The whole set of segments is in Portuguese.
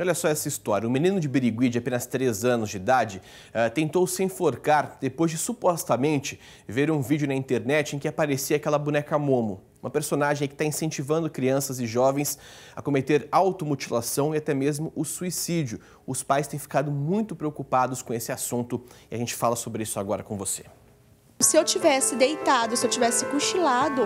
Olha só essa história. Um menino de Birigui, de apenas 3 anos de idade, eh, tentou se enforcar depois de supostamente ver um vídeo na internet em que aparecia aquela boneca Momo. Uma personagem que está incentivando crianças e jovens a cometer automutilação e até mesmo o suicídio. Os pais têm ficado muito preocupados com esse assunto e a gente fala sobre isso agora com você. Se eu tivesse deitado, se eu tivesse cochilado,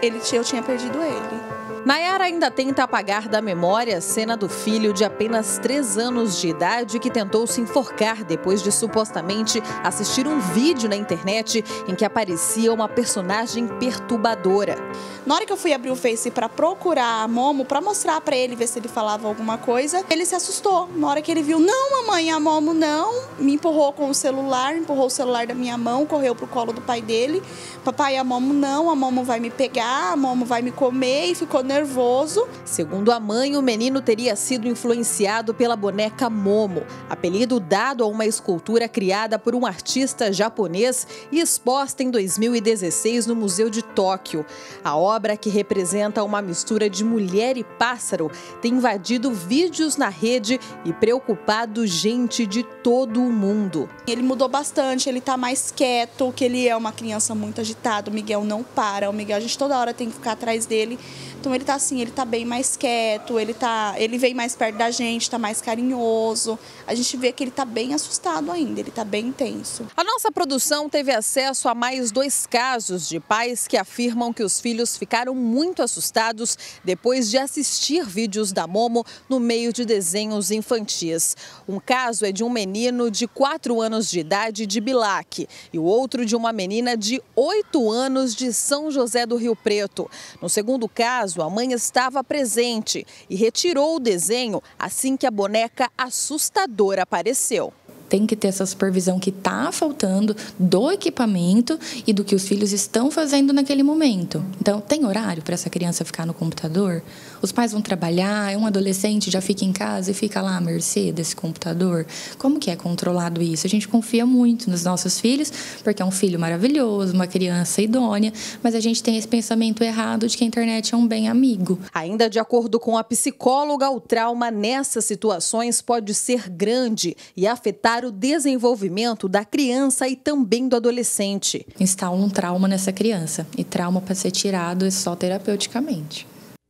ele, eu tinha perdido ele. Nayara ainda tenta apagar da memória a cena do filho de apenas 3 anos de idade que tentou se enforcar depois de supostamente assistir um vídeo na internet em que aparecia uma personagem perturbadora. Na hora que eu fui abrir o Face para procurar a Momo, para mostrar para ele, ver se ele falava alguma coisa, ele se assustou. Na hora que ele viu, não, mamãe, a Momo não, me empurrou com o celular, empurrou o celular da minha mão, correu pro colo do pai dele. Papai, a Momo não, a Momo vai me pegar, a Momo vai me comer e ficou nervoso. Segundo a mãe, o menino teria sido influenciado pela boneca Momo, apelido dado a uma escultura criada por um artista japonês e exposta em 2016 no Museu de Tóquio. A obra, que representa uma mistura de mulher e pássaro, tem invadido vídeos na rede e preocupado gente de todo o mundo. Ele mudou bastante, ele está mais quieto, que ele é uma criança muito agitada, o Miguel não para, o Miguel a gente toda hora tem que ficar atrás dele. Então ele tá assim, ele tá bem mais quieto, ele tá, ele vem mais perto da gente, tá mais carinhoso. A gente vê que ele tá bem assustado ainda, ele tá bem tenso. A nossa produção teve acesso a mais dois casos de pais que afirmam que os filhos ficaram muito assustados depois de assistir vídeos da Momo no meio de desenhos infantis. Um caso é de um menino de 4 anos de idade de Bilac e o outro de uma menina de 8 anos de São José do Rio Preto. No segundo caso, a a mãe estava presente e retirou o desenho assim que a boneca assustadora apareceu tem que ter essa supervisão que está faltando do equipamento e do que os filhos estão fazendo naquele momento. Então, tem horário para essa criança ficar no computador? Os pais vão trabalhar, é um adolescente, já fica em casa e fica lá à mercê desse computador? Como que é controlado isso? A gente confia muito nos nossos filhos, porque é um filho maravilhoso, uma criança idônea, mas a gente tem esse pensamento errado de que a internet é um bem amigo. Ainda de acordo com a psicóloga, o trauma nessas situações pode ser grande e afetar para o desenvolvimento da criança e também do adolescente. Instala um trauma nessa criança e trauma para ser tirado é só terapeuticamente.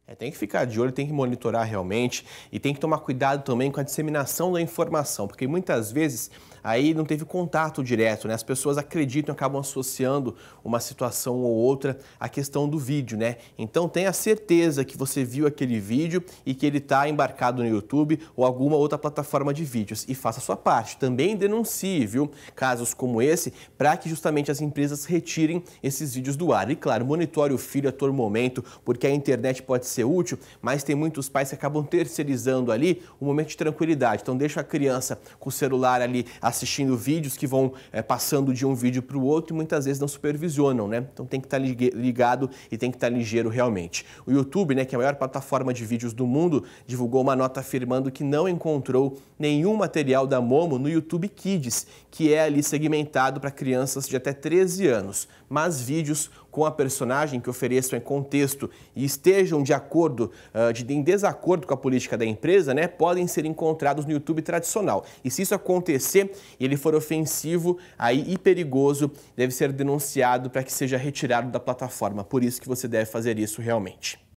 É, tem que ficar de olho, tem que monitorar realmente e tem que tomar cuidado também com a disseminação da informação, porque muitas vezes aí não teve contato direto, né? As pessoas acreditam, acabam associando uma situação ou outra à questão do vídeo, né? Então tenha certeza que você viu aquele vídeo e que ele está embarcado no YouTube ou alguma outra plataforma de vídeos e faça a sua parte. Também denuncie, viu? Casos como esse, para que justamente as empresas retirem esses vídeos do ar. E claro, monitore o filho a todo momento, porque a internet pode ser útil, mas tem muitos pais que acabam terceirizando ali o um momento de tranquilidade. Então deixa a criança com o celular ali a assistindo vídeos que vão é, passando de um vídeo para o outro e muitas vezes não supervisionam, né? Então tem que tá estar ligado e tem que estar tá ligeiro realmente. O YouTube, né, que é a maior plataforma de vídeos do mundo, divulgou uma nota afirmando que não encontrou nenhum material da Momo no YouTube Kids, que é ali segmentado para crianças de até 13 anos, mas vídeos com a personagem que ofereçam em é contexto e estejam de acordo, uh, de, em desacordo com a política da empresa, né, podem ser encontrados no YouTube tradicional. E se isso acontecer, e ele for ofensivo aí, e perigoso, deve ser denunciado para que seja retirado da plataforma. Por isso que você deve fazer isso realmente.